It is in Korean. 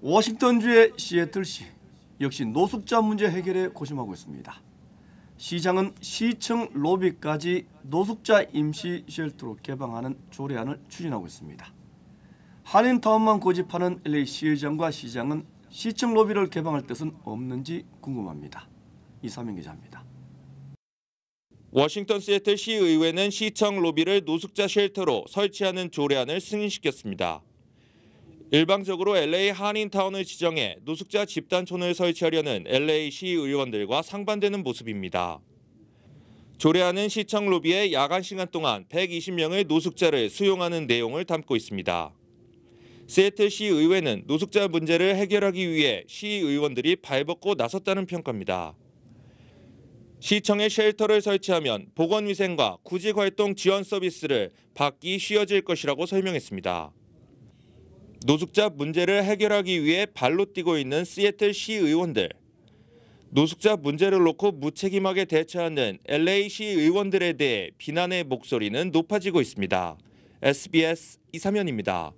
워싱턴주의 시애틀시 역시 노숙자 문제 해결에 고심하고 있습니다. 시장은 시청 로비까지 노숙자 임시 쉘터로 개방하는 조례안을 추진하고 있습니다. 한인타운만 고집하는 LA 시의장과 시장은 시청 로비를 개방할 뜻은 없는지 궁금합니다. 이사명 기자입니다. 워싱턴 시애틀 시의회는 시청 로비를 노숙자 쉘터로 설치하는 조례안을 승인시켰습니다. 일방적으로 LA 한인타운을 지정해 노숙자 집단촌을 설치하려는 LA 시의원들과 상반되는 모습입니다. 조례안은 시청 로비에 야간 시간 동안 120명의 노숙자를 수용하는 내용을 담고 있습니다. 세애틀 시의회는 노숙자 문제를 해결하기 위해 시의원들이 발벗고 나섰다는 평가입니다. 시청에 쉘터를 설치하면 보건위생과 구직활동 지원 서비스를 받기 쉬워질 것이라고 설명했습니다. 노숙자 문제를 해결하기 위해 발로 뛰고 있는 시애틀 시 의원들. 노숙자 문제를 놓고 무책임하게 대처하는 LA시 의원들에 대해 비난의 목소리는 높아지고 있습니다. SBS 이삼현입니다.